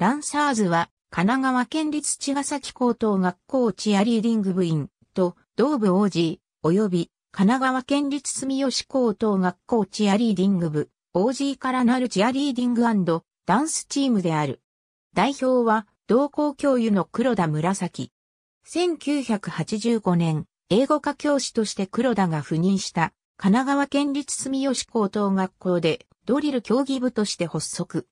ランサーズは、神奈川県立茅ヶ崎高等学校チアリーディング部員と、同部 OG、及び、神奈川県立住吉高等学校チアリーディング部、OG からなるチアリーディングダンスチームである。代表は、同校教諭の黒田紫。1985年、英語科教師として黒田が赴任した神奈川県立住吉高等学校でドリル競技部として発足。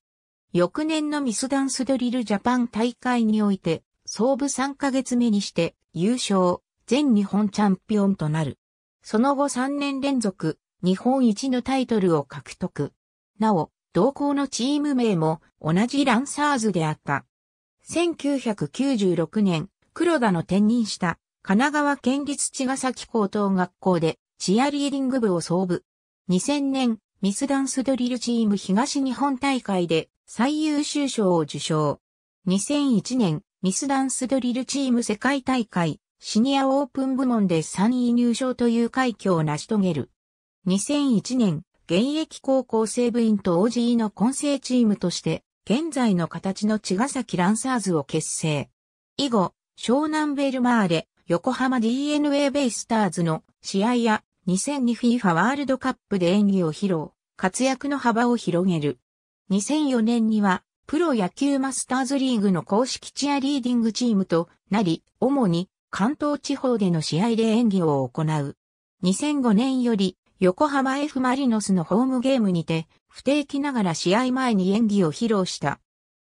翌年のミスダンスドリルジャパン大会において、総部3ヶ月目にして優勝、全日本チャンピオンとなる。その後3年連続、日本一のタイトルを獲得。なお、同校のチーム名も同じランサーズであった。1996年、黒田の転任した神奈川県立茅ヶ崎高等学校でチアリーディング部を総部。2000年、ミスダンスドリルチーム東日本大会で最優秀賞を受賞。2001年、ミスダンスドリルチーム世界大会、シニアオープン部門で3位入賞という快挙を成し遂げる。2001年、現役高校生部員と OG の混成チームとして、現在の形の茅ヶ崎ランサーズを結成。以後、湘南ベルマーレ、横浜 DNA ベイスターズの試合や 2002FIFA ワールドカップで演技を披露、活躍の幅を広げる。2004年には、プロ野球マスターズリーグの公式チアリーディングチームとなり、主に関東地方での試合で演技を行う。2005年より横浜 F マリノスのホームゲームにて不定期ながら試合前に演技を披露した。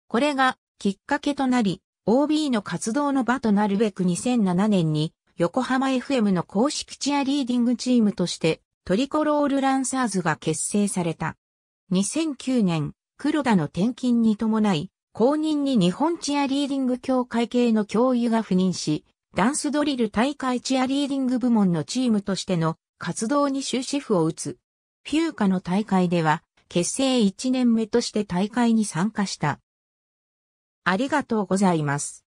これがきっかけとなり、OB の活動の場となるべく2007年に横浜 FM の公式チアリーディングチームとしてトリコロールランサーズが結成された。2009年、黒田の転勤に伴い、後任に日本チアリーディング協会系の教諭が赴任し、ダンスドリル大会チアリーディング部門のチームとしての活動に終止符を打つ。フューカの大会では、結成1年目として大会に参加した。ありがとうございます。